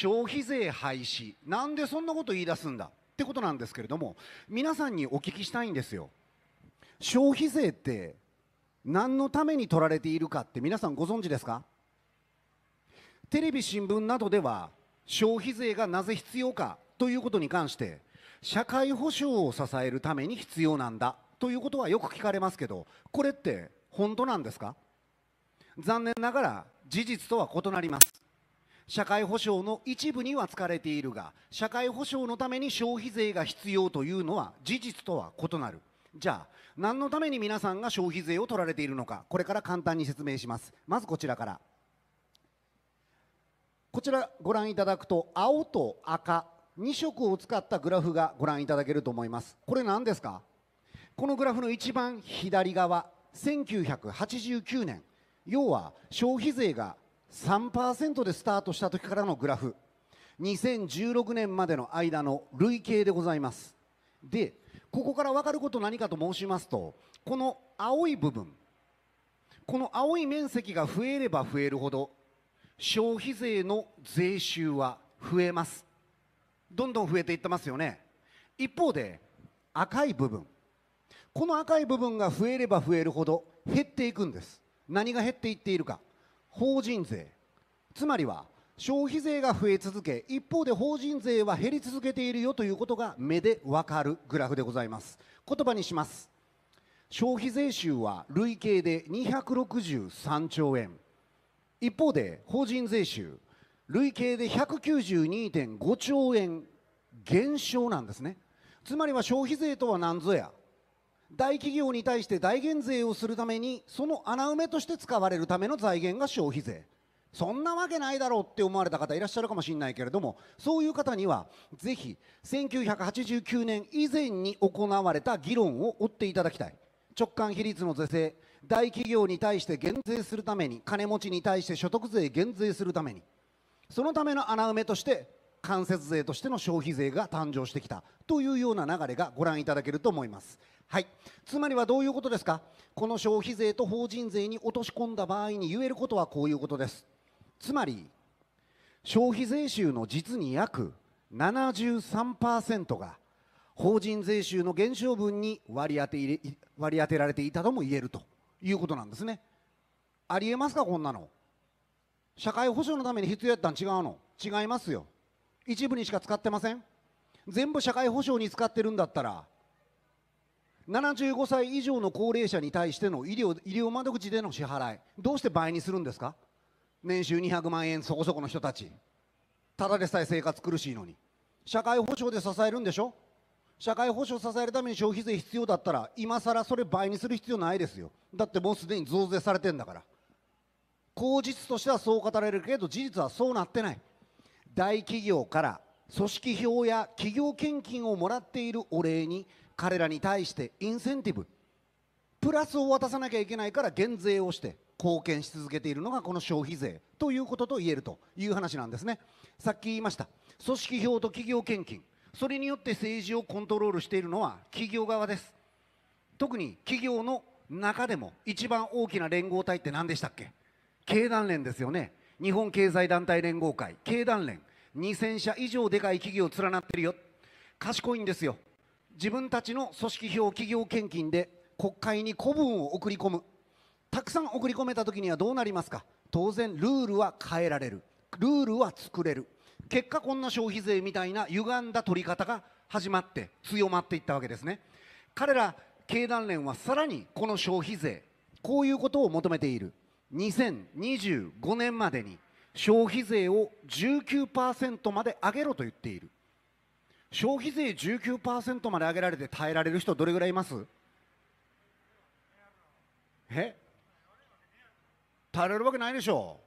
消費税廃止なんでそんなこと言い出すんだってことなんですけれども皆さんにお聞きしたいんですよ消費税って何のために取られているかって皆さんご存知ですかテレビ新聞などでは消費税がなぜ必要かということに関して社会保障を支えるために必要なんだということはよく聞かれますけどこれって本当なんですか残念ながら事実とは異なります社会保障の一部には使われているが社会保障のために消費税が必要というのは事実とは異なるじゃあ何のために皆さんが消費税を取られているのかこれから簡単に説明しますまずこちらからこちらご覧いただくと青と赤2色を使ったグラフがご覧いただけると思いますこれ何ですかこのグラフの一番左側1989年要は消費税が3%でスタートした時からのグラフ2016年までの間の累計でございますでここから分かること何かと申しますとこの青い部分この青い面積が増えれば増えるほど消費税の税収は増えますどんどん増えていってますよね一方で赤い部分この赤い部分が増えれば増えるほど減っていくんです何が減っていっているか法人税つまりは消費税が増え続け一方で法人税は減り続けているよということが目で分かるグラフでございます言葉にします消費税収は累計で263兆円一方で法人税収累計で192.5兆円減少なんですねつまりは消費税とは何ぞや大企業に対して大減税をするためにその穴埋めとして使われるための財源が消費税そんなわけないだろうって思われた方いらっしゃるかもしれないけれどもそういう方にはぜひ1989年以前に行われた議論を追っていただきたい直感比率の是正大企業に対して減税するために金持ちに対して所得税減税するためにそのための穴埋めとして間接税としての消費税が誕生してきたというような流れがご覧いただけると思いますはいつまりはどういうことですかこの消費税と法人税に落とし込んだ場合に言えることはこういうことですつまり消費税収の実に約73%が法人税収の減少分に割り当て割り当てられていたとも言えるということなんですねありえますかこんなの社会保障のために必要やったん違うの違いますよ一部にしか使ってません全部社会保障に使ってるんだったら75歳以上の高齢者に対しての医療医療窓口での支払いどうして倍にするんですか年収200万円そこそこの人たちただでさえ生活苦しいのに社会保障で支えるんでしょ社会保障を支えるために消費税必要だったら今更それ倍にする必要ないですよだってもうすでに増税されてんだから口実としてはそう語られるけど事実はそうなってない大企業から組織票や企業献金をもらっているお礼に彼らに対してインセンティブプラスを渡さなきゃいけないから減税をして貢献し続けているのがこの消費税ということと言えるという話なんですねさっき言いました組織票と企業献金それによって政治をコントロールしているのは企業側です特に企業の中でも一番大きな連合体って何でしたっけ経団連ですよね日本経済団体連合会経団連2000社以上でかい企業連なってるよ賢いんですよ自分たちの組織票企業献金で国会に古文を送り込むたくさん送り込めた時にはどうなりますか当然ルールは変えられるルールは作れる結果こんな消費税みたいな歪んだ取り方が始まって強まっていったわけですね彼ら経団連はさらにこの消費税こういうことを求めている2025年までに消費税を19%まで上げろと言っている消費税19%まで上げられて耐えられる人どれぐらいいますえ耐えられるわけないでしょ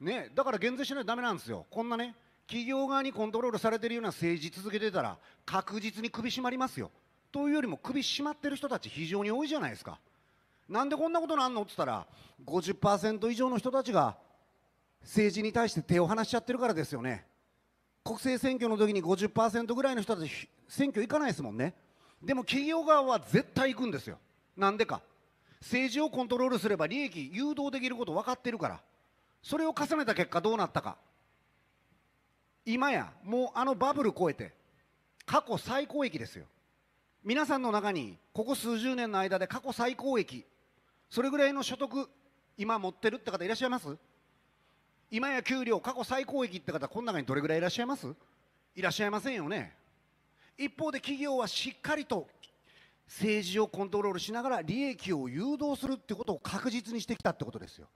ねだから減税しないとだめなんですよこんなね企業側にコントロールされてるような政治続けてたら確実に首絞まりますよというよりも首絞まってる人たち非常に多いじゃないですかなんでこんなことなんのって言ったら50%以上の人たちが政治に対して手を離しちゃってるからですよね国政選挙の時に50%ぐらいの人たち選挙行かないですもんねでも企業側は絶対行くんですよなんでか政治をコントロールすれば利益誘導できること分かってるからそれを重ねた結果どうなったか今やもうあのバブル超えて過去最高益ですよ皆さんの中にここ数十年の間で過去最高益それぐらいの所得今持ってるって方いらっしゃいます今や給料過去最高益って方この中にどれぐらいいらっしゃいますいらっしゃいませんよね一方で企業はしっかりと政治をコントロールしながら利益を誘導するってことを確実にしてきたってことですよ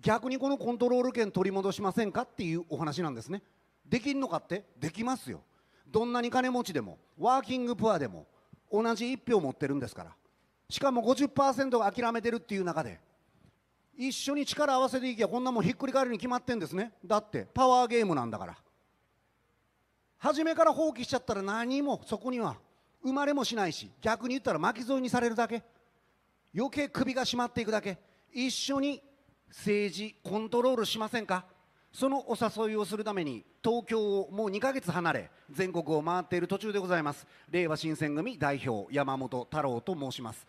逆にこのコントロール権取り戻しませんかっていうお話なんですねできんのかってできますよどんなに金持ちでもワーキングプアでも同じ1票持ってるんですからしかも50%が諦めてるっていう中で一緒に力合わせていきゃこんなもんひっくり返るに決まってんですねだってパワーゲームなんだから初めから放棄しちゃったら何もそこには生まれもしないし逆に言ったら巻き添えにされるだけ余計首が絞まっていくだけ一緒に政治コントロールしませんかそのお誘いをするために東京をもう2か月離れ全国を回っている途中でございます令和新選組代表山本太郎と申します